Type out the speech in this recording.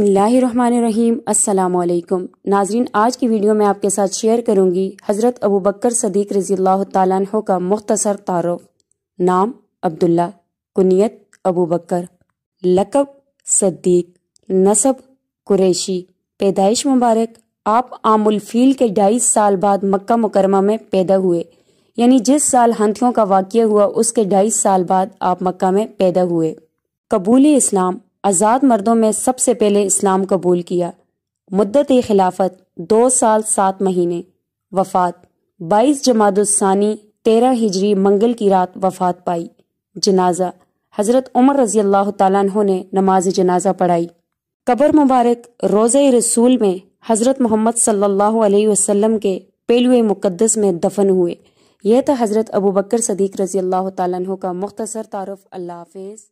बसमीम् अल्लाम नाजरीन आज की वीडियो में आपके साथ शेयर करूंगी हज़रत अबू बकर सदीक रज़ी अल्लाह तु का मुख्तसर तारफ़ नाम अब्दुल्ला कुनीत अबू बकर लकब सदीक नसब कुरैशी पैदाइश मुबारक आप आमुलफील के ढाई साल बाद मक्का मुकरमा में पैदा हुए यानी जिस साल हंथियों का वाक़ हुआ उसके ढाई साल बाद आप मक्का में पैदा हुए कबूल इस्लाम आज़ाद मर्दों में सबसे पहले इस्लाम कबूल किया मुद्दत खिलाफत दो साल सात महीने वफात बाईस जमादानी तेरह हिजरी मंगल की रात वफात पाई जनाजा हज़रत उमर रज़ी अल्लाह तु ने नमाज जनाजा पढ़ाई कबर मुबारक रोज़े रसूल में हज़रत मोहम्मद सल्लल्लाहु अलैहि वसल्लम के पेलुए मुकदस में दफन हुए यह था हज़रत अबू बकर सदीक रज़ी अल्लाह तु का मुख्तसर तारफ़ अल्लाह हाफिज़